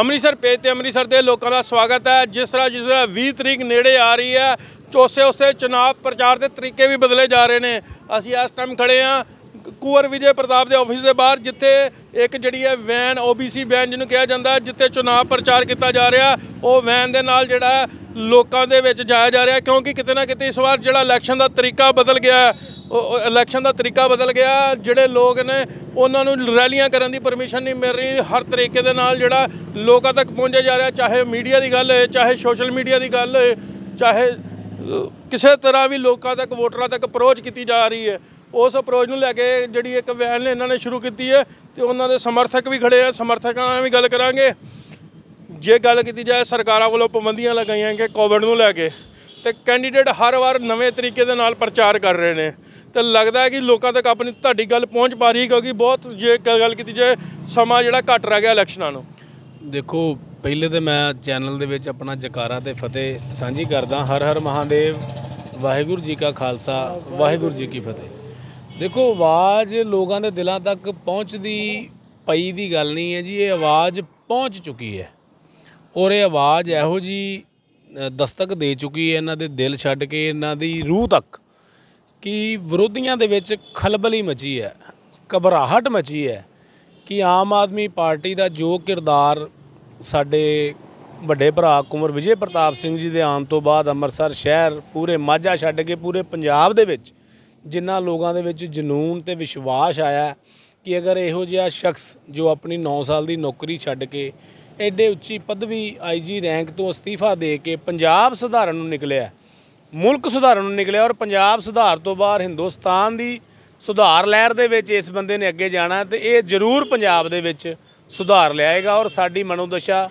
Amritsar page ਤੇ ਅੰਮ੍ਰਿਤਸਰ ਦੇ ਲੋਕਾਂ ਦਾ ਸਵਾਗਤ ਹੈ ਜਿਸ ਤਰ੍ਹਾਂ ਜਿਸ ਤਰ੍ਹਾਂ 20 ਤਰੀਕ ਨੇੜੇ ਆ ਰਹੀ ਹੈ ਚੋਸੇ ਉਸੇ ਚੋਣ ਪ੍ਰਚਾਰ ਦੇ ਤਰੀਕੇ ਵੀ ਬਦਲੇ ਜਾ ਰਹੇ ਨੇ ਅਸੀਂ ਇਸ ਟਾਈਮ ਖੜੇ ਆ ਕੁਵਰ ਵਿਜੇ ਪ੍ਰਤਾਪ ਦੇ ਆਫਿਸ ਦੇ ਬਾਹਰ ਜਿੱਥੇ ਇੱਕ ਜਿਹੜੀ ਹੈ ਵੈਨ OBC ਵੈਨ ਜਿਹਨੂੰ ਕਿਹਾ ਜਾਂਦਾ ਜਿੱਥੇ ਚੋਣ ਪ੍ਰਚਾਰ ਕੀਤਾ ਜਾ ਰਿਹਾ ਉਹ ਵੈਨ ਦੇ ਨਾਲ ਜਿਹੜਾ ਲੋਕਾਂ ਦੇ ਵਿੱਚ ਜਾਇਆ ਜਾ ਰਿਹਾ ਕਿਉਂਕਿ ਕਿਤੇ ਨਾ ਕਿਤੇ ਇਸ ਵਾਰ ਜਿਹੜਾ ਇਲੈਕਸ਼ਨ ਦਾ ਤਰੀਕਾ ਬਦਲ ਗਿਆ ਹੈ ਇਲੈਕਸ਼ਨ ਦਾ ਤਰੀਕਾ ਬਦਲ ਗਿਆ ਜਿਹੜੇ ਲੋਕ ਨੇ ਉਹਨਾਂ ਨੂੰ ਰੈਲੀਆਂ ਕਰਨ ਦੀ ਪਰਮਿਸ਼ਨ ਨਹੀਂ ਮਿਲ ਰਹੀ ਹਰ ਤਰੀਕੇ ਦੇ ਨਾਲ ਜਿਹੜਾ ਲੋਕਾਂ ਤੱਕ ਪਹੁੰਚਿਆ ਜਾ ਰਿਹਾ ਚਾਹੇ ਮੀਡੀਆ ਦੀ ਗੱਲ ਹੋਏ ਚਾਹੇ ਸੋਸ਼ਲ ਮੀਡੀਆ ਦੀ ਗੱਲ ਹੋਏ ਚਾਹੇ ਕਿਸੇ ਤਰ੍ਹਾਂ ਵੀ ਲੋਕਾਂ ਤੱਕ ਵੋਟਰਾਂ ਤੱਕ ਅਪਰੋਚ ਕੀਤੀ ਜਾ ਰਹੀ ਹੈ ਉਸ ਅਪਰੋਚ ਨੂੰ ਲੈ ਕੇ ਜਿਹੜੀ ਇੱਕ ਵੈਨ ਇਹਨਾਂ ਨੇ ਸ਼ੁਰੂ ਕੀਤੀ ਹੈ ਤੇ ਉਹਨਾਂ ਦੇ ਸਮਰਥਕ ਵੀ ਖੜੇ ਆ ਸਮਰਥਕਾਂ ਨਾਲ ਵੀ ਗੱਲ ਕਰਾਂਗੇ ਜੇ ਗੱਲ ਕੀਤੀ ਜਾਏ ਸਰਕਾਰਾਂ ਵੱਲੋਂ ਪਾਬੰਦੀਆਂ ਲਗਾਈਆਂ ਕਿ ਕੋਵਿਡ ਨੂੰ ਲੈ ਕੇ ਤੇ ਕੈਂਡੀਡੇਟ ਹਰ ਵਾਰ ਨਵੇਂ ਤਰੀਕੇ ਦੇ ਨਾਲ ਪ੍ਰਚਾਰ ਕਰ ਰਹੇ ਨੇ ਤੇ ਲੱਗਦਾ ਹੈ ਕਿ ਲੋਕਾਂ ਤੱਕ ਆਪਣੀ ਤੁਹਾਡੀ ਗੱਲ ਪਹੁੰਚ ਪਾ ਰਹੀ ਕਿਉਂਕਿ ਬਹੁਤ ਜੇ ਗੱਲ ਕੀਤੀ ਜੇ ਸਮਾਂ ਜਿਹੜਾ ਘਟ ਰਹਿ ਗਿਆ ਇਲੈਕਸ਼ਨਾਂ ਨੂੰ ਦੇਖੋ ਪਹਿਲੇ ਤੇ ਮੈਂ ਚੈਨਲ ਦੇ ਵਿੱਚ ਆਪਣਾ ਜਕਾਰਾ ਤੇ ਫਤਿਹ ਸਾਂਝੀ ਕਰਦਾ ਹਰ ਹਰ ਮਹਾਦੇਵ ਵਾਹਿਗੁਰੂ ਜੀ ਕਾ ਖਾਲਸਾ ਵਾਹਿਗੁਰੂ ਜੀ ਕੀ ਫਤਿਹ ਦੇਖੋ ਆਵਾਜ਼ ਲੋਕਾਂ ਦੇ ਦਿਲਾਂ ਤੱਕ ਪਹੁੰਚਦੀ ਪਈ ਦੀ ਗੱਲ ਨਹੀਂ ਹੈ ਜੀ ਇਹ ਆਵਾਜ਼ ਪਹੁੰਚ ਚੁੱਕੀ ਹੈ ਔਰ ਇਹ ਆਵਾਜ਼ ਇਹੋ ਜੀ ਦਸਤਕ ਦੇ ਚੁੱਕੀ ਹੈ ਇਹਨਾਂ ਦੇ ਦਿਲ ਛੱਡ ਕੇ ਇਹਨਾਂ ਦੀ ਰੂਹ ਤੱਕ ਕਿ ਵਿਰੋਧੀਆਂ ਦੇ ਵਿੱਚ ਖਲਬਲੀ ਮਚੀ ਹੈ ਘਬਰਾਹਟ ਮਚੀ ਹੈ ਕਿ ਆਮ ਆਦਮੀ ਪਾਰਟੀ ਦਾ ਜੋ ਕਿਰਦਾਰ ਸਾਡੇ ਵੱਡੇ ਭਰਾ ਕੁਮਰ ਵਿਜੇ ਪ੍ਰਤਾਪ ਸਿੰਘ ਜੀ ਦੇ ਆਉਣ ਤੋਂ ਬਾਅਦ ਅੰਮ੍ਰਿਤਸਰ ਸ਼ਹਿਰ ਪੂਰੇ ਮਾਝਾ ਛੱਡ ਕੇ ਪੂਰੇ ਪੰਜਾਬ ਦੇ ਵਿੱਚ ਜਿੰਨਾ ਲੋਕਾਂ ਦੇ ਵਿੱਚ ਜਨੂਨ ਤੇ ਵਿਸ਼ਵਾਸ ਆਇਆ ਕਿ ਅਗਰ ਇਹੋ ਜਿਹਾ ਸ਼ਖਸ ਜੋ ਆਪਣੀ 9 ਸਾਲ ਦੀ ਨੌਕਰੀ ਛੱਡ ਕੇ ਐਡੇ ਉੱਚੀ ਪਦਵੀ ਆਈਜੀ ਰੈਂਕ ਤੋਂ ਅਸਤੀਫਾ ਦੇ ਕੇ ਪੰਜਾਬ ਸਧਾਰਨ ਨੂੰ ਨਿਕਲਿਆ ਮੁਲਕ ਸੁਧਾਰਨ ਨੂੰ ਨਿਕਲਿਆ ਔਰ ਪੰਜਾਬ ਸੁਧਾਰ ਤੋਂ ਬਾਹਰ ਹਿੰਦੁਸਤਾਨ ਦੀ ਸੁਧਾਰ ਲਹਿਰ ਦੇ ਵਿੱਚ ਇਸ ਬੰਦੇ ਨੇ ਅੱਗੇ ਜਾਣਾ ਤੇ ਇਹ ਜ਼ਰੂਰ ਪੰਜਾਬ ਦੇ ਵਿੱਚ ਸੁਧਾਰ ਲਿਆਏਗਾ ਔਰ ਸਾਡੀ ਮਨੋਦਸ਼ਾ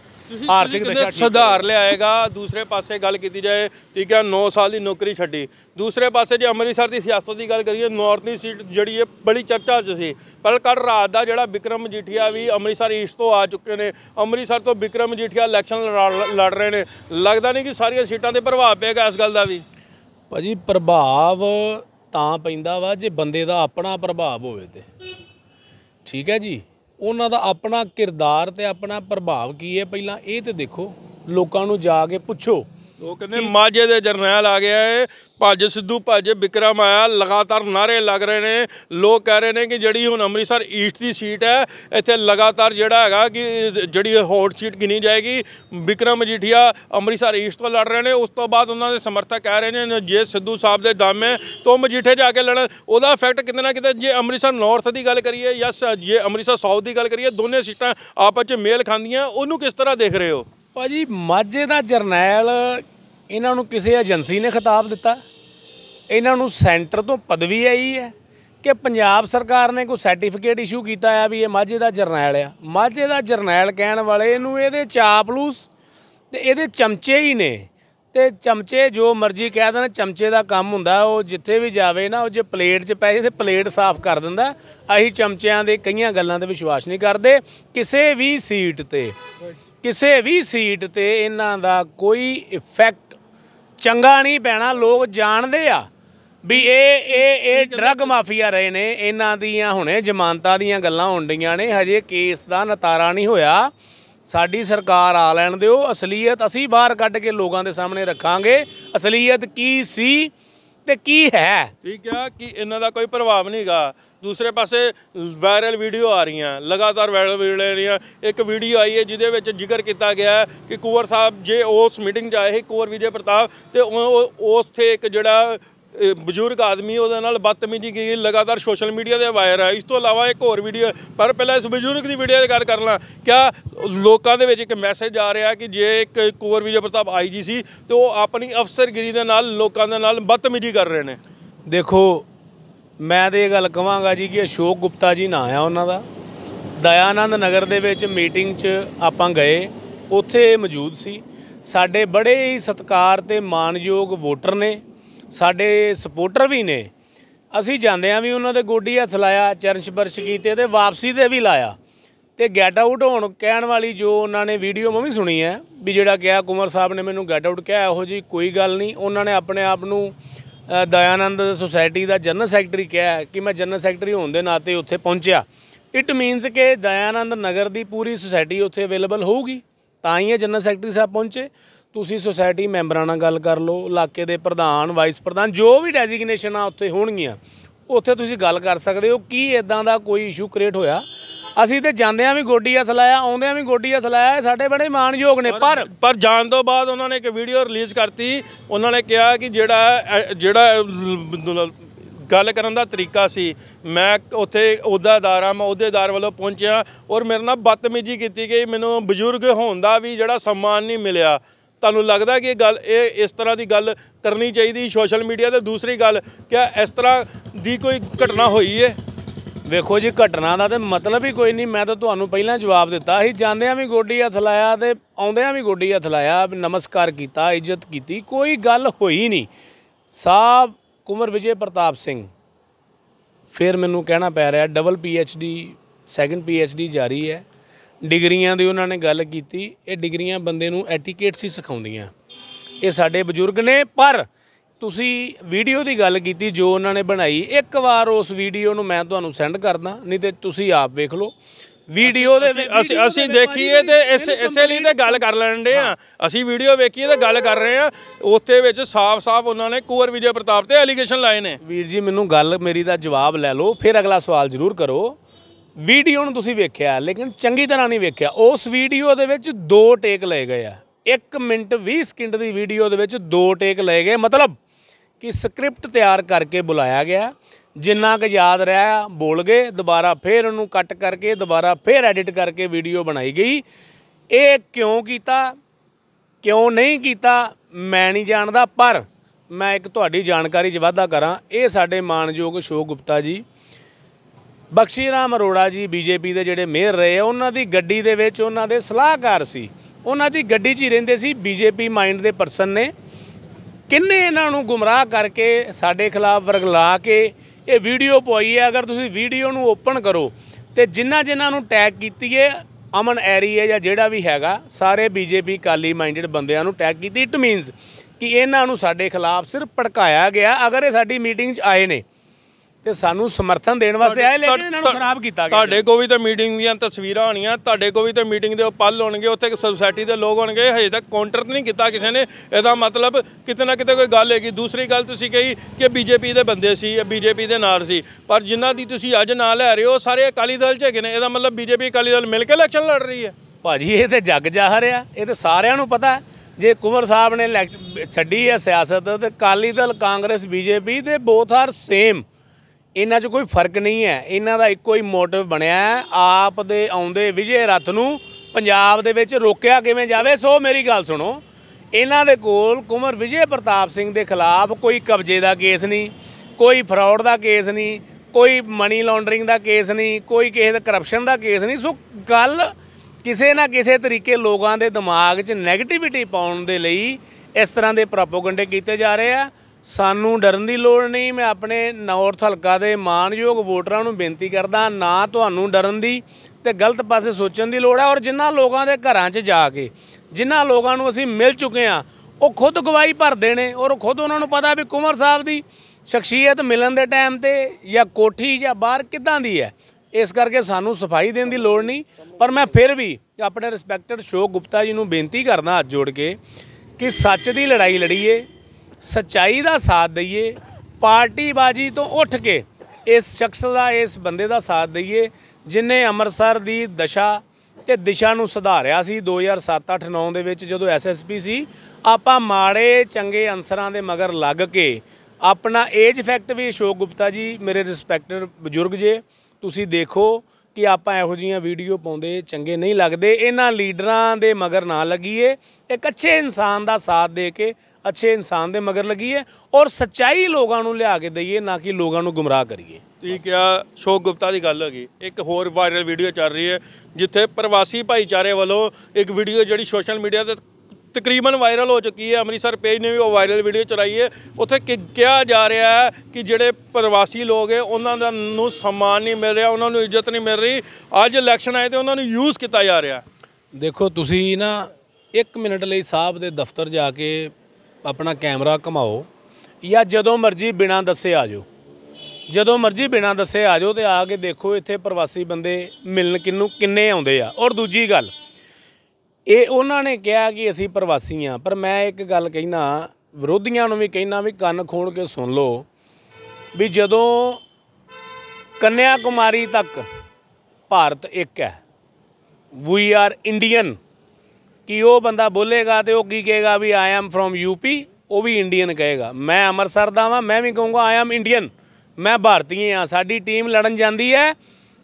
ਆਰਥਿਕ ਦਸ਼ਾ ਸੁਧਾਰ ਲਿਆਏਗਾ ਦੂਸਰੇ ਪਾਸੇ ਗੱਲ ਕੀਤੀ ਜਾਏ ਠੀਕ ਹੈ 9 ਸਾਲ ਦੀ ਨੌਕਰੀ ਛੱਡੀ ਦੂਸਰੇ ਪਾਸੇ ਜੇ ਅੰਮ੍ਰਿਤਸਰ ਦੀ ਸਿਆਸਤ ਦੀ ਗੱਲ ਕਰੀਏ ਨਾਰਥ ਦੀ ਸੀਟ ਜਿਹੜੀ ਹੈ ਬੜੀ ਚਰਚਾ 'ਚ ਸੀ ਪਰ ਕੱਲ ਰਾਤ ਦਾ ਜਿਹੜਾ ਵਿਕਰਮ ਜੀਠੀਆ ਵੀ ਅੰਮ੍ਰਿਤਸਰ ਈਸਟ ਤੋਂ ਆ ਚੁੱਕੇ ਨੇ ਅੰਮ੍ਰਿਤਸਰ ਤੋਂ ਵਿਕਰਮ ਜੀਠੀਆ ਇਲੈਕਸ਼ਨ ਲੜ ਰਹੇ ਨੇ ਲੱਗਦਾ ਨਹੀਂ ਕਿ ਸਾਰੀਆਂ ਸੀਟਾਂ ਤੇ ਪ੍ਰਭਾਵ ਪਏਗਾ ਇਸ ਗੱਲ ਦਾ ਵੀ ਭਾਜੀ ਪ੍ਰਭਾਵ ਤਾਂ ਪੈਂਦਾ ਵਾ ਜੇ ਬੰਦੇ ਦਾ ਆਪਣਾ ਪ੍ਰਭਾਵ ਹੋਵੇ ਤੇ ਠੀਕ ਹੈ ਜੀ ਉਹਨਾਂ ਦਾ ਆਪਣਾ ਕਿਰਦਾਰ ਤੇ ਆਪਣਾ ਪ੍ਰਭਾਵ ਕੀ ਹੈ ਪਹਿਲਾਂ ਇਹ ਤੇ ਦੇਖੋ ਲੋਕਾਂ ਨੂੰ ਜਾ ਕੇ ਪੁੱਛੋ ਉਹ ਕਹਿੰਦੇ ਮਾਜੇ ਦੇ ਜਰਨੈਲ ਆ ਗਿਆ ਏ ਭੱਜ ਸਿੱਧੂ ਭੱਜ ਵਿਕਰਮ ਆਇਆ ਲਗਾਤਾਰ ਨਾਰੇ ਲੱਗ ਰਹੇ ਨੇ ਲੋਕ ਕਹਿ ਰਹੇ ਨੇ ਕਿ ਜਿਹੜੀ ਹੁਣ ਅੰਮ੍ਰਿਤਸਰ ਈਸਟ ਦੀ ਸੀਟ ਹੈ ਇੱਥੇ ਲਗਾਤਾਰ ਜਿਹੜਾ ਹੈਗਾ ਕਿ ਜਿਹੜੀ ਹੌਟ ਸੀਟ ਗਿਣੀ ਜਾਏਗੀ ਵਿਕਰਮ ਮਜੀਠੀਆ ਅੰਮ੍ਰਿਤਸਰ ਈਸਟ ਤੋਂ ਲੜ ਰਹੇ ਨੇ ਉਸ ਤੋਂ ਬਾਅਦ ਉਹਨਾਂ ਦੇ ਸਮਰਥਕ ਕਹਿ ਰਹੇ ਨੇ ਜੇ ਸਿੱਧੂ ਸਾਹਿਬ ਦੇ ਦਮ ਹੈ ਤੋਂ ਮਜੀਠੇ ਜਾ ਕੇ ਲੜਨ ਉਹਦਾ ਇਫੈਕਟ ਕਿੰਨਾ ਨਾ ਕਿਤੇ ਜੇ ਅੰਮ੍ਰਿਤਸਰ ਨਾਰਥ ਦੀ ਗੱਲ ਕਰੀਏ ਜਾਂ ਜੇ ਅੰਮ੍ਰਿਤਸਰ ਸਾਊਥ ਦੀ ਗੱਲ ਕਰੀਏ ਦੋਨੇ ਸੀਟਾਂ ਆਪਸ ਵਿੱਚ ਮੇਲ ਖਾਂਦੀਆਂ ਉਹਨੂੰ ਕਿਸ ਤਰ੍ਹਾਂ ਦੇਖ ਰਹੇ ਹੋ ਭਾਜੀ ਮਾਝੇ ਦਾ ਜਰਨੈਲ ਇਹਨਾਂ ਨੂੰ ਕਿਸੇ ਏਜੰਸੀ ਨੇ ਖਿਤਾਬ ਦਿੱਤਾ ਇਹਨਾਂ ਨੂੰ ਸੈਂਟਰ ਤੋਂ ਪਦਵੀ ਆਈ ਹੈ ਕਿ ਪੰਜਾਬ ਸਰਕਾਰ ਨੇ ਕੋਈ ਸਰਟੀਫਿਕੇਟ ਇਸ਼ੂ ਕੀਤਾ ਆ ਵੀ ਇਹ ਮਾਝੇ ਦਾ ਜਰਨੈਲ ਆ ਮਾਝੇ ਦਾ ਜਰਨੈਲ ਕਹਿਣ ਵਾਲੇ ਨੂੰ ਇਹਦੇ ਚਾਪਲੂਸ ਤੇ ਇਹਦੇ ਚਮਚੇ ਹੀ ਨੇ ਤੇ ਚਮਚੇ ਜੋ ਮਰਜ਼ੀ ਕਹਿ ਦੇਣ ਚਮਚੇ ਦਾ ਕੰਮ ਹੁੰਦਾ ਉਹ ਜਿੱਥੇ ਵੀ ਜਾਵੇ ਨਾ ਉਹ ਜੇ ਪਲੇਟ 'ਚ ਪੈ ਜੇ ਤੇ ਪਲੇਟ ਸਾਫ਼ ਕਰ ਦਿੰਦਾ ਅਸੀਂ ਚਮਚਿਆਂ ਦੇ ਕਈਆਂ ਗੱਲਾਂ ਤੇ ਵਿਸ਼ਵਾਸ ਨਹੀਂ ਕਰਦੇ ਕਿਸੇ ਵੀ ਸੀਟ ਤੇ ਕਿਸੇ ਵੀ ਸੀਟ ਤੇ ਇਹਨਾਂ ਦਾ ਕੋਈ ਇਫੈਕਟ ਚੰਗਾ ਨਹੀਂ ਪੈਣਾ ਲੋਕ ਜਾਣਦੇ ਆ ਵੀ ਇਹ ਇਹ ਇਹ ਡਰੱਗ ਮਾਫੀਆ ਰਹੇ ਨੇ ਇਹਨਾਂ ਦੀਆਂ ਹੁਣੇ ਜ਼ਮਾਨਤਾਂ ਦੀਆਂ ਗੱਲਾਂ ਹੁੰਡੀਆਂ ਨੇ ਹਜੇ ਕੇਸ ਦਾ ਨਤਾਰਾ ਨਹੀਂ ਹੋਇਆ ਸਾਡੀ ਸਰਕਾਰ ਆ ਲੈਣ ਦਿਓ ਅਸਲੀਅਤ ਅਸੀਂ ਬਾਹਰ ਕੱਢ ਕੇ ਲੋਕਾਂ ਦੇ ਸਾਹਮਣੇ ਰੱਖਾਂਗੇ ਅਸਲੀਅਤ ਕੀ ਸੀ ਤੇ ਕੀ ਹੈ ਠੀਕ ਆ ਕਿ ਇਹਨਾਂ ਦਾ ਕੋਈ ਪ੍ਰਭਾਵ ਨਹੀਂਗਾ ਦੂਸਰੇ ਪਾਸੇ ਵਾਇਰਲ ਵੀਡੀਓ ਆ ਰਹੀਆਂ ਲਗਾਤਾਰ ਵਾਇਰਲ ਵੀਡੀਓ ਆ ਰਹੀਆਂ ਇੱਕ ਵੀਡੀਓ ਆਈ ਹੈ ਜਿਹਦੇ ਵਿੱਚ ਜ਼ਿਕਰ ਕੀਤਾ ਗਿਆ ਕਿ ਕੁਵਰ ਸਾਹਿਬ ਜੇ ਉਸ ਮੀਟਿੰਗ 'ਚ ਆਏ ਕੁਵਰ ਵਿਜੇ ਪ੍ਰਤਾਪ ਤੇ ਉਸ ਤੇ ਇੱਕ ਜਿਹੜਾ ਬਜ਼ੁਰਗ ਆਦਮੀ ਉਹਦੇ ਨਾਲ ਬਦਤਮੀਜੀ ਕੀਤੀ ਲਗਾਤਾਰ ਸੋਸ਼ਲ ਮੀਡੀਆ ਦੇ ਵਾਇਰ ਹੈ ਇਸ ਤੋਂ ਇਲਾਵਾ ਇੱਕ ਹੋਰ ਵੀਡੀਓ ਪਰ ਪਹਿਲਾਂ ਇਸ ਬਜ਼ੁਰਗ ਦੀ ਵੀਡੀਓ ਦੀ ਗੱਲ ਕਰ ਲਾਂ ਕਿਆ ਲੋਕਾਂ ਦੇ ਵਿੱਚ ਇੱਕ ਮੈਸੇਜ ਆ ਰਿਹਾ ਕਿ ਜੇ ਇੱਕ ਕੁਵਰ ਵਿਜੇ ਪ੍ਰਤਾਪ ਆਈਜੀ ਸੀ ਤੇ ਉਹ ਆਪਣੀ ਅਫਸਰਗਰੀ ਦੇ ਨਾਲ ਲੋਕਾਂ ਦੇ ਨਾਲ ਬਦਤਮੀਜੀ ਕਰ ਰਹੇ ਨੇ ਦੇਖੋ ਮੈਂ ਤੇ ਇਹ ਗੱਲ ਕਹਾਂਗਾ ਜੀ ਕਿ ਅਸ਼ੋਕ ਗੁਪਤਾ ਜੀ ਨਾ ਆ ਉਹਨਾਂ ਦਾ ਦਇਆਨੰਦ ਨਗਰ ਦੇ ਵਿੱਚ ਮੀਟਿੰਗ 'ਚ ਆਪਾਂ ਗਏ ਉੱਥੇ ਮੌਜੂਦ ਸੀ ਸਾਡੇ ਬੜੇ ਹੀ ਸਤਕਾਰ ਤੇ ਮਾਨਯੋਗ ਵੋਟਰ ਨੇ ਸਾਡੇ ਸਪੋਰਟਰ ਵੀ ਨੇ ਅਸੀਂ ਜਾਂਦੇ ਆ ਵੀ ਉਹਨਾਂ ਦੇ ਗੋਡੀ ਹੱਥ ਲਾਇਆ ਚਰਨ ਸਪਰਸ਼ ਕੀਤੇ ਤੇ ਵਾਪਸੀ ਤੇ ਵੀ ਲਾਇਆ ਤੇ ਗੈਟ ਆਊਟ ਹੋਣ ਕਹਿਣ ਵਾਲੀ ਜੋ ਉਹਨਾਂ ਨੇ ਵੀਡੀਓ ਮੈਂ ਵੀ ਸੁਣੀ ਹੈ ਵੀ ਜਿਹੜਾ ਕਿਹਾ ਕੁਮਰ ਸਾਹਿਬ ਨੇ ਮੈਨੂੰ ਗੈਟ ਆਊਟ ਕਿਹਾ ਇਹੋ ਜੀ ਕੋਈ ਗੱਲ ਨਹੀਂ ਉਹਨਾਂ ਨੇ ਆਪਣੇ ਆਪ ਨੂੰ ਦਇਆਨੰਦ ਸੁਸਾਇਟੀ ਦਾ ਜਨਰਲ ਸੈਕਟਰੀ ਕਿਹਾ ਕਿ ਮੈਂ ਜਨਰਲ ਸੈਕਟਰੀ ਹੋਣ ਦੇ ਨਾਤੇ ਉੱਥੇ ਪਹੁੰਚਿਆ ਇਟ ਮੀਨਸ ਕਿ ਦਇਆਨੰਦ ਨਗਰ ਦੀ ਪੂਰੀ ਸੁਸਾਇਟੀ ਉੱਥੇ ਅਵੇਲੇਬਲ ਹੋਊਗੀ ਤਾਂ ਹੀ ਇਹ ਜਨਰਲ ਸੈਕਟਰੀ ਸਾਹਿਬ ਪਹੁੰਚੇ ਤੁਸੀਂ ਸੁਸਾਇਟੀ ਮੈਂਬਰਾਂ ਨਾਲ ਗੱਲ ਕਰ ਲਓ ਇਲਾਕੇ ਦੇ ਪ੍ਰਧਾਨ ਵਾਈਸ ਪ੍ਰਧਾਨ ਜੋ ਵੀ ਡੈਜ਼ਿਗਨੇਸ਼ਨ ਆ ਉੱਥੇ ਹੋਣਗੀਆਂ ਉੱਥੇ ਤੁਸੀਂ ਗੱਲ ਕਰ ਸਕਦੇ ਹੋ ਕੀ ਇਦਾਂ ਦਾ ਕੋਈ ਇਸ਼ੂ ਕ੍ਰੀਏਟ ਹੋਇਆ ਅਸੀਂ ਤੇ ਜਾਂਦਿਆਂ ਵੀ ਗੋਡੀ ਹੱਥ ਲਾਇਆ ਆਉਂਦਿਆਂ ਵੀ ਗੋਡੀ ਹੱਥ ਲਾਇਆ ਸਾਡੇ ਬੜੇ ਮਾਣਯੋਗ ਨੇ ਪਰ ਪਰ ਜਾਣ ਤੋਂ ਬਾਅਦ ਉਹਨਾਂ ਨੇ ਇੱਕ ਵੀਡੀਓ ਰਿਲੀਜ਼ ਕਰਤੀ ਉਹਨਾਂ ਨੇ ਕਿਹਾ ਕਿ ਜਿਹੜਾ ਜਿਹੜਾ ਗੱਲ ਕਰਨ ਦਾ ਤਰੀਕਾ ਸੀ ਮੈਂ ਉੱਥੇ ਅਹੁਦਾਦਾਰ ਮੈਂ ਅਹੁਦੇਦਾਰ ਵੱਲੋਂ ਪਹੁੰਚਿਆ ਔਰ ਮੇਰੇ ਨਾਲ ਬਦਤਮੀਜੀ ਕੀਤੀ ਗਈ ਮੈਨੂੰ ਬਜ਼ੁਰਗ ਹੋਣ ਦਾ ਵੀ ਜਿਹੜਾ ਸਨਮਾਨ ਨਹੀਂ ਮਿਲਿਆ ਤੁਹਾਨੂੰ ਲੱਗਦਾ ਕਿ ਇਹ ਗੱਲ ਇਹ ਇਸ ਤਰ੍ਹਾਂ ਦੀ ਗੱਲ ਕਰਨੀ ਚਾਹੀਦੀ ਸੋਸ਼ਲ ਮੀਡੀਆ ਤੇ ਦੂਸਰੀ ਗੱਲ ਕਿ ਇਸ ਤਰ੍ਹਾਂ ਦੀ ਕੋਈ ਘਟਨਾ ਹੋਈ ਹੈ ਵੇਖੋ ਜੀ ਘਟਨਾ ਦਾ ਤੇ ਮਤਲਬ ਹੀ ਕੋਈ ਨਹੀਂ ਮੈਂ ਤਾਂ ਤੁਹਾਨੂੰ ਪਹਿਲਾਂ ਜਵਾਬ ਦਿੱਤਾ ਸੀ ਜਾਂਦਿਆਂ ਵੀ ਗੋਡੀ ਹੱਥ ਲਾਇਆ ਤੇ ਆਉਂਦਿਆਂ ਵੀ ਗੋਡੀ ਹੱਥ ਲਾਇਆ ਨਮਸਕਾਰ ਕੀਤਾ ਇੱਜ਼ਤ ਕੀਤੀ ਕੋਈ ਗੱਲ ਹੋਈ ਨਹੀਂ ਸਾਹਿਬ ਕੁਮਰ ਵਿਜੇ ਪ੍ਰਤਾਪ ਸਿੰਘ ਫਿਰ ਮੈਨੂੰ ਕਹਿਣਾ ਪੈ ਰਿਹਾ double P H D second P H D ਜਾਰੀ ਹੈ ਡਿਗਰੀਆਂ ਦੀ ਉਹਨਾਂ ਨੇ ਗੱਲ ਕੀਤੀ ਇਹ ਡਿਗਰੀਆਂ ਬੰਦੇ ਨੂੰ ਐਟੀਕੇਟਸ ਹੀ ਸਿਖਾਉਂਦੀਆਂ ਇਹ ਸਾਡੇ ਬਜ਼ੁਰਗ ਨੇ ਪਰ ਤੁਸੀਂ ਵੀਡੀਓ ਦੀ ਗੱਲ ਕੀਤੀ ਜੋ ਉਹਨਾਂ ਨੇ ਬਣਾਈ ਇੱਕ ਵਾਰ ਉਸ ਵੀਡੀਓ ਨੂੰ ਮੈਂ ਤੁਹਾਨੂੰ ਸੈਂਡ ਕਰਦਾ ਨਹੀਂ ਤੇ ਤੁਸੀਂ ਆਪ ਵੇਖ ਲਓ ਵੀਡੀਓ ਦੇ ਅਸੀਂ ਅਸੀਂ ਦੇਖੀਏ ਤੇ ਇਸ ਇਸੇ ਲਈ ਤੇ ਗੱਲ ਕਰ ਲੈਣ ਦੇ ਆ ਅਸੀਂ ਵੀਡੀਓ ਵੇਖੀਏ ਤੇ ਗੱਲ ਕਰ ਰਹੇ ਆ ਉੱਥੇ ਵਿੱਚ ਸਾਫ਼-ਸਾਫ਼ ਉਹਨਾਂ ਨੇ ਕੁਵਰ ਵਿਜੇ ਪ੍ਰਤਾਪ ਤੇ ਐਲੀਗੇਸ਼ਨ ਲਾਏ ਨੇ ਵੀਰ ਜੀ ਮੈਨੂੰ ਗੱਲ ਮੇਰੀ ਦਾ ਜਵਾਬ ਲੈ ਲਓ ਫਿਰ ਅਗਲਾ ਸਵਾਲ ਜ਼ਰੂਰ ਕਰੋ ਵੀਡੀਓ ਨੂੰ ਤੁਸੀਂ ਵੇਖਿਆ ਲੇਕਿਨ ਚੰਗੀ ਤਰ੍ਹਾਂ ਨਹੀਂ ਵੇਖਿਆ ਉਸ ਵੀਡੀਓ ਦੇ ਵਿੱਚ ਦੋ ਟੇਕ ਲਏ ਗਏ ਆ 1 ਮਿੰਟ 20 ਸਕਿੰਟ ਦੀ ਵੀਡੀਓ ਦੇ ਵਿੱਚ ਦੋ ਟੇਕ ਲਏ ਗਏ ਮਤਲਬ ਕਿ ਸਕ੍ਰਿਪਟ ਤਿਆਰ ਕਰਕੇ ਬੁਲਾਇਆ ਗਿਆ ਜਿੰਨਾ ਕੁ ਯਾਦ ਰਿਹਾ ਬੋਲ ਗਏ ਦੁਬਾਰਾ ਫੇਰ ਉਹਨੂੰ ਕੱਟ ਕਰਕੇ ਦੁਬਾਰਾ ਫੇਰ ਐਡਿਟ ਕਰਕੇ ਵੀਡੀਓ ਬਣਾਈ ਗਈ ਇਹ ਕਿਉਂ ਕੀਤਾ ਕਿਉਂ ਨਹੀਂ ਕੀਤਾ ਮੈਂ ਨਹੀਂ ਜਾਣਦਾ ਪਰ ਮੈਂ ਇੱਕ ਤੁਹਾਡੀ ਜਾਣਕਾਰੀ ਜਵਾਦਾ ਕਰਾਂ ਇਹ ਸਾਡੇ ਮਾਨਯੋਗ ਸ਼ੋ ਗੁਪਤਾ ਜੀ ਬਖਸ਼ੀ ਰਾਮ ਅਰੋੜਾ ਜੀ ਬੀਜੇਪੀ ਦੇ ਜਿਹੜੇ ਮੇਅਰ ਰਹੇ ਉਹਨਾਂ ਦੀ ਗੱਡੀ ਦੇ ਵਿੱਚ ਉਹਨਾਂ ਦੇ ਸਲਾਹਕਾਰ ਸੀ ਉਹਨਾਂ ਦੀ ਗੱਡੀ 'ਚ ਹੀ ਰਹਿੰਦੇ ਸੀ ਬੀਜੇਪੀ ਮਾਈਂਡ ਦੇ ਪਰਸਨ ਨੇ ਕਿੰਨੇ ਇਹਨਾਂ ਨੂੰ ਗੁੰਮਰਾਹ ਕਰਕੇ ਸਾਡੇ ਖਿਲਾਫ ਵਰਗਲਾ ਕੇ ਇਹ ਵੀਡੀਓ ਪਾਈ ਹੈ ਅਗਰ ਤੁਸੀਂ ਵੀਡੀਓ ਨੂੰ ਓਪਨ ਕਰੋ ਤੇ ਜਿੰਨਾ ਜਿੰਨਾ ਨੂੰ ਟੈਗ ਕੀਤੀ ਹੈ ਅਮਨ ਐਰੀ ਹੈ ਜਾਂ ਜਿਹੜਾ ਵੀ ਹੈਗਾ ਸਾਰੇ ਬੀਜੇਪੀ ਕਾਲੀ ਮਾਈਂਡਡ ਬੰਦਿਆਂ ਨੂੰ ਟੈਗ ਕੀਤੀ ਇਟ ਮੀਨਸ ਕਿ ਇਹਨਾਂ ਨੂੰ ਸਾਡੇ ਖਿਲਾਫ ਸਿਰਫ ਭੜਕਾਇਆ ਗਿਆ ਅਗਰ ਇਹ ਸਾਡੀ ਮੀਟਿੰਗ 'ਚ ਆਏ ਨੇ ਤੇ ਸਾਨੂੰ ਸਮਰਥਨ ਦੇਣ ਵਾਸਤੇ ਆਏ ਲੇਕਿਨ ਇਹਨਾਂ ਨੂੰ ਖਰਾਬ ਕੀਤਾ ਗਿਆ ਤੁਹਾਡੇ ਕੋ ਵੀ ਤਾਂ ਮੀਟਿੰਗ ਦੀਆਂ ਤਸਵੀਰਾਂ ਆਣੀਆਂ ਤੁਹਾਡੇ ਕੋ ਵੀ ਤਾਂ ਮੀਟਿੰਗ ਦੇ ਪੱਲ ਹੋਣਗੇ ਉੱਥੇ ਸੋਸਾਇਟੀ ਦੇ ਲੋਕ ਹੋਣਗੇ ਹਜੇ ਤੱਕ ਕਾਊਂਟਰ ਨਹੀਂ ਕੀਤਾ ਕਿਸੇ ਨੇ ਇਹਦਾ ਮਤਲਬ ਕਿਤੇ ਨਾ ਕਿਤੇ ਕੋਈ ਗੱਲ ਹੈਗੀ ਦੂਸਰੀ ਗੱਲ ਤੁਸੀਂ ਕਹੀ ਕਿ ਬੀਜੇਪੀ ਦੇ ਬੰਦੇ ਸੀ ਇਹ ਬੀਜੇਪੀ ਦੇ ਨਾਲ ਸੀ ਪਰ ਜਿਨ੍ਹਾਂ ਦੀ ਤੁਸੀਂ ਅੱਜ ਨਾਂ ਲੈ ਰਹੇ ਹੋ ਸਾਰੇ ਅਕਾਲੀ ਦਲ ਚ ਹੈਗੇ ਨੇ ਇਹਦਾ ਮਤਲਬ ਬੀਜੇਪੀ ਅਕਾਲੀ ਦਲ ਮਿਲ ਕੇ ਇਲੈਕਸ਼ਨ ਲੜ ਰਹੀ ਹੈ ਭਾਜੀ ਇਹ ਤੇ ਜੱਗ ਜਾਹਰ ਆ ਇਹ ਤੇ ਸਾਰਿਆਂ ਨੂੰ ਪਤਾ ਜੇ ਕੁਮਰ ਸਾਹਿਬ ਨੇ ਛੱਡੀ ਹੈ ਸਿਆਸਤ ਤੇ ਅਕਾਲੀ ਦਲ ਕਾਂਗਰਸ ਬੀਜੇਪੀ ਦੇ ਬੋਥ ਆਰ ਸੇਮ ਇਹਨਾਂ 'ਚ ਕੋਈ ਫਰਕ ਨਹੀਂ ਹੈ ਇਹਨਾਂ ਦਾ ਇੱਕੋ ਹੀ ਮੋਟਿਵ ਬਣਿਆ ਆਪ ਦੇ ਆਉਂਦੇ ਵਿਜੇ ਰਥ ਨੂੰ ਪੰਜਾਬ ਦੇ ਵਿੱਚ ਰੋਕਿਆ ਕਿਵੇਂ ਜਾਵੇ ਸੋ ਮੇਰੀ ਗੱਲ ਸੁਣੋ ਇਹਨਾਂ ਦੇ ਕੋਲ ਕੁਮਰ ਵਿਜੇ ਪ੍ਰਤਾਪ ਸਿੰਘ ਦੇ ਖਿਲਾਫ ਕੋਈ ਕਬਜ਼ੇ ਦਾ ਕੇਸ ਨਹੀਂ ਕੋਈ ਫਰਾਡ ਦਾ ਕੇਸ ਨਹੀਂ ਕੋਈ ਮਨੀ ਲਾਂਡਰਿੰਗ ਦਾ ਕੇਸ ਨਹੀਂ ਕੋਈ ਕਿਸੇ ਦਾ ਕਰਪਸ਼ਨ ਦਾ ਕੇਸ ਨਹੀਂ ਸੋ ਗੱਲ ਕਿਸੇ ਨਾ ਕਿਸੇ ਤਰੀਕੇ ਲੋਕਾਂ ਦੇ ਦਿਮਾਗ 'ਚ ਨੈਗੇਟਿਵਿਟੀ ਪਾਉਣ ਦੇ ਲਈ ਇਸ ਤਰ੍ਹਾਂ ਦੇ ਪ੍ਰੋਪਗੈਂਡੇ ਕੀਤੇ ਜਾ ਰਹੇ ਆ ਸਾਨੂੰ ਡਰਨ ਦੀ ਲੋੜ ਨਹੀਂ ਮੈਂ ਆਪਣੇ ਨੌਰਥ ਹਲਕਾ ਦੇ ਮਾਨਯੋਗ ਵੋਟਰਾਂ ਨੂੰ ਬੇਨਤੀ ਕਰਦਾ ਨਾ ਤੁਹਾਨੂੰ ਡਰਨ ਦੀ ਤੇ ਗਲਤ ਪਾਸੇ ਸੋਚਣ ਦੀ ਲੋੜ ਹੈ ਔਰ ਜਿਨ੍ਹਾਂ ਲੋਕਾਂ ਦੇ ਘਰਾਂ 'ਚ ਜਾ ਕੇ ਜਿਨ੍ਹਾਂ ਲੋਕਾਂ ਨੂੰ ਅਸੀਂ ਮਿਲ ਚੁੱਕੇ ਆ ਉਹ ਖੁਦ ਗਵਾਹੀ ਭਰਦੇ ਨੇ ਔਰ ਖੁਦ ਉਹਨਾਂ ਨੂੰ ਪਤਾ ਵੀ ਕੁਮਰ ਸਾਹਿਬ ਦੀ ਸ਼ਖਸੀਅਤ ਮਿਲਣ ਦੇ ਟਾਈਮ ਤੇ ਜਾਂ ਕੋਠੀ ਜਾਂ ਬਾਹਰ ਕਿੱਦਾਂ ਦੀ ਹੈ ਇਸ ਕਰਕੇ ਸਾਨੂੰ ਸਫਾਈ ਦੇਣ ਦੀ ਲੋੜ ਨਹੀਂ ਪਰ ਮੈਂ ਫਿਰ ਵੀ ਆਪਣੇ ਰਿਸਪੈਕਟਡ ਸ਼ੋਕ ਗੁਪਤਾ ਜੀ ਨੂੰ ਬੇਨਤੀ ਕਰਦਾ ਅੱਜ ਜੋੜ ਕੇ ਕਿ ਸੱਚ ਦੀ ਲੜਾਈ ਲੜੀਏ ਸਚਾਈ ਦਾ ਸਾਥ ਦਈਏ ਪਾਰਟੀ ਬਾਜੀ ਤੋਂ ਉੱਠ ਕੇ ਇਸ ਸ਼ਖਸ ਦਾ ਇਸ ਬੰਦੇ ਦਾ ਸਾਥ ਦਈਏ ਜਿਨੇ ਅੰਮ੍ਰਿਤਸਰ ਦੀ ਦਸ਼ਾ ਤੇ ਦਿਸ਼ਾ ਨੂੰ ਸੁਧਾਰਿਆ ਸੀ 2007-8-9 ਦੇ ਵਿੱਚ ਜਦੋਂ ਐਸਐਸਪੀ ਸੀ ਆਪਾਂ ਮਾੜੇ ਚੰਗੇ ਅੰਸਰਾਂ ਦੇ ਮਗਰ ਲੱਗ ਕੇ ਆਪਣਾ ਏਜ ਫੈਕਟ ਵੀ ਅਸ਼ੋਕ ਗੁਪਤਾ ਜੀ ਮੇਰੇ ਰਿਸਪੈਕਟਡ ਬਜ਼ੁਰਗ ਜੇ ਤੁਸੀਂ ਦੇਖੋ ਕਿ ਆਪਾਂ ਇਹੋ ਜੀਆਂ ਵੀਡੀਓ ਪਾਉਂਦੇ ਚੰਗੇ ਨਹੀਂ ਲੱਗਦੇ ਇਹਨਾਂ ਲੀਡਰਾਂ ਦੇ ਮਗਰ ਨਾ ਲੱਗੀਏ ਇੱਕ ਅੱਛੇ ਇਨਸਾਨ ਦਾ ਸਾਥ ਦੇ ਕੇ ਅੱਛੇ ਇਨਸਾਨ ਦੇ ਮਗਰ ਲੱਗੀਏ ਔਰ ਸੱਚਾਈ ਲੋਕਾਂ ਨੂੰ ਲਿਆ ਕੇ ਦਈਏ ਨਾ ਕਿ ਲੋਕਾਂ ਨੂੰ ਗੁੰਮਰਾਹ ਕਰੀਏ ਤੁਸੀਂ ਕਿਹਾ ਸ਼ੋਕ ਗੁਪਤਾ ਦੀ ਗੱਲ ਹੈਗੀ ਇੱਕ ਹੋਰ ਵਾਇਰਲ ਵੀਡੀਓ ਚੱਲ ਰਹੀ ਹੈ ਜਿੱਥੇ ਪ੍ਰਵਾਸੀ ਭਾਈਚਾਰੇ ਵੱਲੋਂ ਇੱਕ ਵੀਡੀਓ ਜਿਹੜੀ ਸੋਸ਼ਲ ਮੀਡੀਆ ਤੇ ਤਕਰੀਬਨ ਵਾਇਰਲ ਹੋ ਚੁੱਕੀ ਹੈ ਅੰਮ੍ਰਿਤਸਰ ਪੇਜ ਨੇ ਵੀ ਉਹ ਵਾਇਰਲ ਵੀਡੀਓ ਚਲਾਈ ਹੈ ਉੱਥੇ ਕਿਹਾ ਜਾ ਰਿਹਾ ਹੈ ਕਿ ਜਿਹੜੇ ਪ੍ਰਵਾਸੀ ਲੋਕ ਹੈ ਉਹਨਾਂ ਦਾ ਨੂੰ ਸਨਮਾਨ ਨਹੀਂ ਮਿਲ ਰਿਹਾ ਉਹਨਾਂ ਨੂੰ ਇੱਜ਼ਤ ਨਹੀਂ ਮਿਲ ਰਹੀ ਅੱਜ ਇਲੈਕਸ਼ਨ ਆਏ ਤੇ ਉਹਨਾਂ ਨੂੰ ਯੂਜ਼ ਕੀਤਾ ਜਾ ਰਿਹਾ ਦੇਖੋ ਤੁਸੀਂ ਨਾ 1 ਮਿੰਟ ਲਈ ਸਾਹਿਬ ਦੇ ਦਫ਼ਤਰ ਜਾ ਕੇ ਆਪਣਾ ਕੈਮਰਾ ਘਮਾਓ ਜਾਂ ਜਦੋਂ ਮਰਜ਼ੀ ਬਿਨਾਂ ਦੱਸੇ ਆ ਜਾਓ ਜਦੋਂ ਮਰਜ਼ੀ ਬਿਨਾਂ ਦੱਸੇ ਆ ਜਾਓ ਤੇ ਆ ਕੇ ਦੇਖੋ ਇੱਥੇ ਪ੍ਰਵਾਸੀ ਬੰਦੇ ਮਿਲਣ ਕਿੰਨੂੰ ਕਿੰਨੇ ਆਉਂਦੇ ਆ ਔਰ ਦੂਜੀ ਗੱਲ ਇਹ ਉਹਨਾਂ ਨੇ ਕਿਹਾ ਕਿ ਅਸੀਂ ਪ੍ਰਵਾਸੀ ਆ ਪਰ ਮੈਂ ਇੱਕ ਗੱਲ ਕਹਿਣਾ ਵਿਰੋਧੀਆਂ ਨੂੰ ਵੀ ਕਹਿਣਾ ਵੀ ਕੰਨ ਖੋਣ ਕੇ ਸੁਣ ਲਓ ਵੀ ਜਦੋਂ ਕੰਨਿਆ ਕੁਮਾਰੀ ਤੱਕ ਭਾਰਤ ਇੱਕ ਹੈ ਵੀ ਆਰ ਇੰਡੀਅਨ ਕਿ ਉਹ ਬੰਦਾ ਬੋਲੇਗਾ ਤੇ ਉਹ ਕੀ ਕਹੇਗਾ ਵੀ ਆਈ ਐਮ ਫਰੋਮ ਯੂਪੀ ਉਹ ਵੀ ਇੰਡੀਅਨ ਕਹੇਗਾ ਮੈਂ ਅੰਮ੍ਰਿਤਸਰ ਦਾ ਵਾਂ ਮੈਂ ਵੀ ਕਹੂੰਗਾ ਆਈ ਐਮ ਇੰਡੀਅਨ ਮੈਂ ਭਾਰਤੀ ਆ ਸਾਡੀ ਟੀਮ ਲੜਨ ਜਾਂਦੀ ਹੈ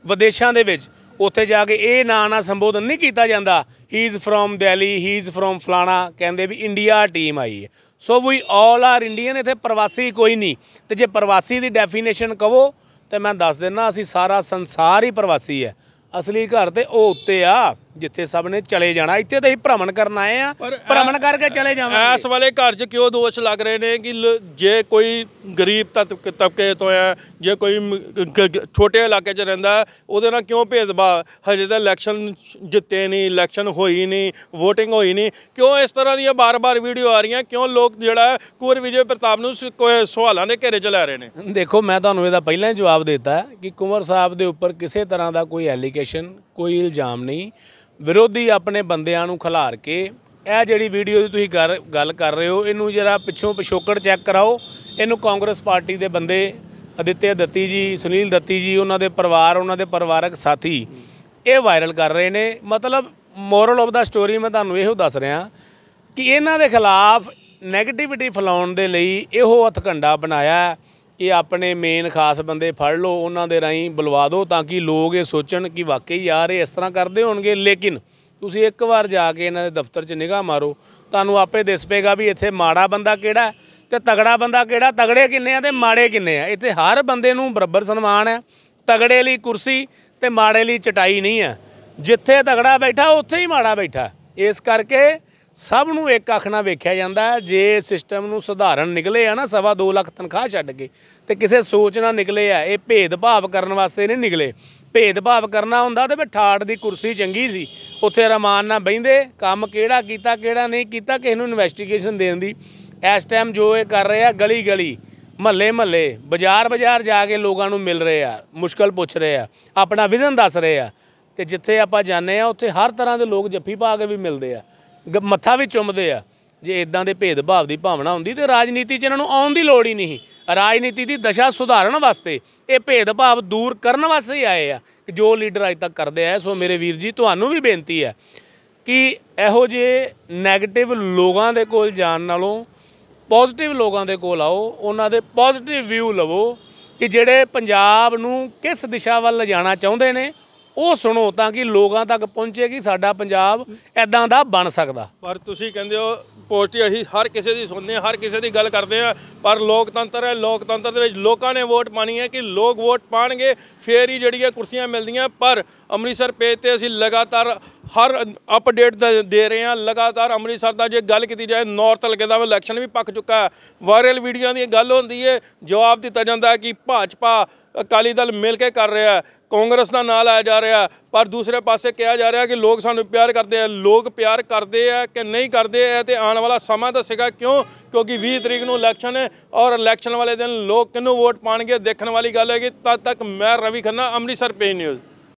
ਵਿਦੇਸ਼ਾਂ ਦੇ ਵਿੱਚ ਉੱਥੇ ਜਾ ਕੇ ਇਹ ਨਾਂ ਨਾਲ ਸੰਬੋਧਨ ਨਹੀਂ ਕੀਤਾ ਜਾਂਦਾ he is from Delhi he is from ਫਲਾਣਾ ਕਹਿੰਦੇ ਵੀ ਇੰਡੀਆ ਟੀਮ ਆਈ ਹੈ ਸੋ ਵੀ ਆਲ ਆਰ ਇੰਡੀਅਨ ਇਥੇ ਪ੍ਰਵਾਸੀ ਕੋਈ ਨਹੀਂ ਤੇ ਜੇ ਪ੍ਰਵਾਸੀ ਦੀ ਡੈਫੀਨੇਸ਼ਨ ਕਵੋ ਤੇ ਮੈਂ ਦੱਸ ਦਿੰਨਾ ਅਸੀਂ ਸਾਰਾ ਸੰਸਾਰ ਹੀ ਪ੍ਰਵਾਸੀ ਹੈ ਅਸਲੀ ਘਰ ਤੇ ਉਹ ਉੱਤੇ ਆ ਜਿੱਥੇ ਸਭ ਨੇ ਚਲੇ ਜਾਣਾ ਇੱਥੇ ਤਾਂ ਅਸੀਂ ਭ੍ਰਮਣ ਕਰਨ ਆਏ ਆ ਭ੍ਰਮਣ ਕਰਕੇ ਚਲੇ ਜਾਵਾਂਗੇ ਇਸ ਵਾਲੇ ਘਰ 'ਚ ਕਿਉਂ ਦੋਸ਼ ਲੱਗ ਰਹੇ ਨੇ ਕਿ ਜੇ ਕੋਈ ਗਰੀਬ ਤਬਕੇ ਤੋਂ ਆ ਜੇ ਕੋਈ ਛੋਟੇ ਇਲਾਕੇ 'ਚ ਰਹਿੰਦਾ ਉਹਦੇ ਨਾਲ ਕਿਉਂ ਭੇਦਭਾਵ ਹਜੇ ਤਾਂ ਇਲੈਕਸ਼ਨ ਜਿੱਤੇ ਨਹੀਂ ਇਲੈਕਸ਼ਨ ਹੋਈ ਨਹੀਂ VOTING ਹੋਈ ਨਹੀਂ ਕਿਉਂ ਇਸ ਤਰ੍ਹਾਂ ਦੀਆਂ ਬਾਰ-ਬਾਰ ਵੀਡੀਓ ਆ ਰਹੀਆਂ ਕਿਉਂ ਲੋਕ ਜਿਹੜਾ ਕੁਰ ਵਿਜੇ ਪ੍ਰਤਾਪ ਨੂੰ ਸਵਾਲਾਂ ਦੇ ਘੇਰੇ 'ਚ ਲੈ ਰਹੇ ਨੇ ਦੇਖੋ ਮੈਂ ਤੁਹਾਨੂੰ ਇਹਦਾ ਪਹਿਲਾਂ ਹੀ ਜਵਾਬ ਦਿੱਤਾ ਕਿ ਕੁਮਰ ਸਾਹਿਬ ਦੇ ਉੱਪਰ ਕਿਸੇ ਤਰ੍ਹਾਂ ਦਾ ਕੋਈ ਐਲੀਗੇਸ਼ਨ ਕੋਈ ਇਲਜ਼ਾਮ ਨਹੀਂ ਵਿਰੋਧੀ ਆਪਣੇ ਬੰਦਿਆਂ ਨੂੰ ਖਿਲਾਰ ਕੇ ਇਹ ਜਿਹੜੀ ਵੀਡੀਓ ਦੀ ਤੁਸੀਂ ਗੱਲ ਕਰ ਰਹੇ ਹੋ ਇਹਨੂੰ ਜਰਾ ਪਿੱਛੋਂ ਪਿਛੋਕੜ ਚੈੱਕ ਕਰਾਓ ਇਹਨੂੰ ਕਾਂਗਰਸ ਪਾਰਟੀ ਦੇ ਬੰਦੇ ਅਦਿੱਤਿਆ ਦੱਤੀ ਜੀ ਸੁਨੀਲ ਦੱਤੀ ਜੀ ਉਹਨਾਂ ਦੇ ਪਰਿਵਾਰ ਉਹਨਾਂ ਦੇ ਪਰਿਵਾਰਕ ਸਾਥੀ ਇਹ ਵਾਇਰਲ ਕਰ ਰਹੇ ਨੇ ਮਤਲਬ ਮੋਰਲ ਆਫ ਦਾ ਸਟੋਰੀ ਮੈਂ ਤੁਹਾਨੂੰ ਇਹੋ ਦੱਸ ਰਿਹਾ ਕਿ ਇਹਨਾਂ ਦੇ ਖਿਲਾਫ ਨੈਗੇਟਿਵਿਟੀ ਫਲਾਉਣ ਦੇ ਲਈ ਇਹੋ ਹਥਕੰਡਾ ਬਣਾਇਆ ਕਿ ਆਪਣੇ ਮੇਨ ਖਾਸ ਬੰਦੇ ਫੜ ਲਓ ਉਹਨਾਂ ਦੇ ਰਾਈ ਬੁਲਵਾ ਦਿਓ ਤਾਂ ਕਿ ਲੋਕ ਇਹ ਸੋਚਣ ਕਿ ਵਾਕਈ ਯਾਰ ਇਹ ਇਸ ਤਰ੍ਹਾਂ ਕਰਦੇ ਹੋਣਗੇ ਲੇਕਿਨ ਤੁਸੀਂ ਇੱਕ ਵਾਰ ਜਾ ਕੇ ਇਹਨਾਂ ਦੇ ਦਫ਼ਤਰ 'ਚ ਨਿਗਾਹ ਮਾਰੋ ਤੁਹਾਨੂੰ ਆਪੇ ਦਿਸ ਪੇਗਾ ਵੀ ਇੱਥੇ ਮਾੜਾ ਬੰਦਾ ਕਿਹੜਾ ਤੇ ਤਗੜਾ ਬੰਦਾ ਕਿਹੜਾ ਤਗੜੇ ਕਿੰਨੇ ਆ ਤੇ ਮਾੜੇ ਕਿੰਨੇ ਆ ਇੱਥੇ ਹਰ ਬੰਦੇ ਨੂੰ ਬਰਾਬਰ ਸਨਮਾਨ ਹੈ ਤਗੜੇ ਲਈ ਕੁਰਸੀ ਤੇ ਮਾੜੇ ਲਈ ਚਟਾਈ ਨਹੀਂ ਹੈ ਜਿੱਥੇ ਤਗੜਾ ਬੈਠਾ ਉੱਥੇ ਹੀ ਮਾੜਾ ਬੈਠਾ ਇਸ ਕਰਕੇ ਸਭ ਨੂੰ ਇੱਕ ਅੱਖ ਨਾਲ ਵੇਖਿਆ ਜਾਂਦਾ ਜੇ ਸਿਸਟਮ ਨੂੰ ਸੁਧਾਰਨ ਨਿਕਲੇ ਆ ਨਾ ਸਵਾ 2 ਲੱਖ ਤਨਖਾਹ ਛੱਡ ਕੇ ਤੇ ਕਿਸੇ ਸੋਚ ਨਾਲ ਨਿਕਲੇ ਆ ਇਹ ਭੇਦਭਾਵ ਕਰਨ ਵਾਸਤੇ ਨਹੀਂ ਨਿਕਲੇ ਭੇਦਭਾਵ ਕਰਨਾ ਹੁੰਦਾ ਤੇ ਠਾੜ ਦੀ ਕੁਰਸੀ ਚੰਗੀ ਸੀ ਉੱਥੇ ਰਮਾਨ ਨਾਲ ਬੈਂਦੇ ਕੰਮ ਕਿਹੜਾ ਕੀਤਾ ਕਿਹੜਾ ਨਹੀਂ ਕੀਤਾ ਕਿਸ ਨੂੰ ਇਨਵੈਸਟੀਗੇਸ਼ਨ ਦੇਣ ਦੀ ਇਸ ਟਾਈਮ ਜੋ ਇਹ ਕਰ ਰਹੇ ਆ ਗਲੀ ਗਲੀ ਮਹੱਲੇ ਮਹੱਲੇ ਬਾਜ਼ਾਰ ਬਾਜ਼ਾਰ ਜਾ ਕੇ ਲੋਕਾਂ ਨੂੰ ਮਿਲ ਰਹੇ ਆ ਮੁਸ਼ਕਲ ਪੁੱਛ ਰਹੇ ਆ ਆਪਣਾ ਵਿਜ਼ਨ ਦੱਸ ਰਹੇ ਆ ਤੇ ਜਿੱਥੇ ਆਪਾਂ ਜਾਂਦੇ ਆ ਉੱਥੇ ਹਰ ਤਰ੍ਹਾਂ ਦੇ ਲੋਕ ਜੱਫੀ ਪਾ ਕੇ ਵੀ ਮਿਲਦੇ ਆ ਮੱਥਾ ਵੀ ਚੁੰਮਦੇ ਆ ਜੇ ਇਦਾਂ ਦੇ ਭੇਦਭਾਵ ਦੀ ਭਾਵਨਾ ਹੁੰਦੀ ਤੇ ਰਾਜਨੀਤੀ 'ਚ ਇਹਨਾਂ ਨੂੰ ਆਉਣ ਦੀ ਲੋੜ ਹੀ ਨਹੀਂ ਰਾਜਨੀਤੀ ਦੀ ਦਸ਼ਾ ਸੁਧਾਰਨ ਵਾਸਤੇ ਇਹ ਭੇਦਭਾਵ ਦੂਰ ਕਰਨ ਵਾਸਤੇ ਹੀ ਆਏ ਆ ਜੋ ਲੀਡਰ ਅੱਜ ਤੱਕ ਕਰਦੇ ਆ ਸੋ ਮੇਰੇ ਵੀਰ ਜੀ ਤੁਹਾਨੂੰ ਵੀ ਬੇਨਤੀ ਹੈ ਕਿ ਇਹੋ ਜਿਹੇ 네ਗੇਟਿਵ ਲੋਕਾਂ ਦੇ ਕੋਲ ਜਾਣ ਨਾਲੋਂ ਪੋਜ਼ਿਟਿਵ ਲੋਕਾਂ ਦੇ ਕੋਲ ਆਓ ਉਹਨਾਂ ਦੇ ਪੋਜ਼ਿਟਿਵ ਵਿਊ ਲਵੋ ਕਿ ਜਿਹੜੇ ਪੰਜਾਬ ਨੂੰ ਕਿਸ ਦਿਸ਼ਾ ਵੱਲ ਲਿਜਾਣਾ ਚਾਹੁੰਦੇ ਨੇ ਉਹ ਸੁਣੋ ਤਾਂ ਕਿ ਲੋਕਾਂ ਤੱਕ ਪਹੁੰਚੇ ਕਿ ਸਾਡਾ ਪੰਜਾਬ ਐਦਾਂ ਦਾ ਬਣ ਸਕਦਾ ਪਰ ਤੁਸੀਂ ਕਹਿੰਦੇ ਹੋ ਪੋਸਟ ਅਸੀਂ ਹਰ ਕਿਸੇ ਦੀ ਸੁਣਨੇ ਹਰ ਕਿਸੇ ਦੀ ਗੱਲ ਕਰਦੇ ਆ ਪਰ ਲੋਕਤੰਤਰ ਹੈ ਲੋਕਤੰਤਰ ਦੇ ਵਿੱਚ ਲੋਕਾਂ ਨੇ ਵੋਟ ਪਾਣੀ ਹੈ ਕਿ ਲੋਕ ਵੋਟ ਪਾਣਗੇ ਫੇਰ ਹੀ ਜਿਹੜੀਆਂ ਕੁਰਸੀਆਂ ਮਿਲਦੀਆਂ ਪਰ ਅੰਮ੍ਰਿਤਸਰ ਪੇਜ ਤੇ ਅਸੀਂ ਲਗਾਤਾਰ ਹਰ ਅਪਡੇਟ ਦੇ ਰਹੇ ਹਾਂ ਲਗਾਤਾਰ ਅੰਮ੍ਰਿਤਸਰ ਦਾ ਜੇ ਗੱਲ ਕੀਤੀ ਜਾਏ ਨਾਰਥ ਹਲਕੇ ਦਾ ਇਲੈਕਸ਼ਨ ਵੀ ਪੱਕ ਚੁੱਕਾ ਹੈ ਵਾਇਰਲ ਵੀਡੀਓ ਦੀ ਗੱਲ ਹੁੰਦੀ ਹੈ ਜਵਾਬ ਦਿੱਤਾ ਜਾਂਦਾ ਕਿ ਭਾਜਪਾ ਅਕਾਲੀ ਦਲ ਮਿਲ ਕੇ ਕਰ ਰਿਹਾ ਕਾਂਗਰਸ ਦਾ ਨਾਮ ਲਾਇਆ ਜਾ ਰਿਹਾ ਪਰ ਦੂਸਰੇ ਪਾਸੇ ਕਿਹਾ ਜਾ ਰਿਹਾ ਕਿ ਲੋਕ ਸਾਨੂੰ ਪਿਆਰ ਕਰਦੇ ਆ ਲੋਕ ਪਿਆਰ ਕਰਦੇ ਆ ਕਿ ਨਹੀਂ ਕਰਦੇ ਆ ਤੇ ਆਉਣ ਵਾਲਾ ਸਮਾਂ ਦੱਸੇਗਾ ਕਿਉਂ ਕਿਉਂਕਿ 20 ਤਰੀਕ ਨੂੰ ਇਲੈਕਸ਼ਨ ਹੈ ਔਰ ਇਲੈਕਸ਼ਨ ਵਾਲੇ ਦਿਨ ਲੋਕ ਕਿਨੂੰ ਵੋਟ ਪਾਣਗੇ ਦੇਖਣ ਵਾਲੀ ਗੱਲ ਹੈ ਕਿ ਤਦ ਤੱਕ ਮੈਂ ਰਵੀ ਖੰਨਾ ਅੰਮ੍ਰਿਤਸਰ ਪੇਜ ਨਿਊਜ਼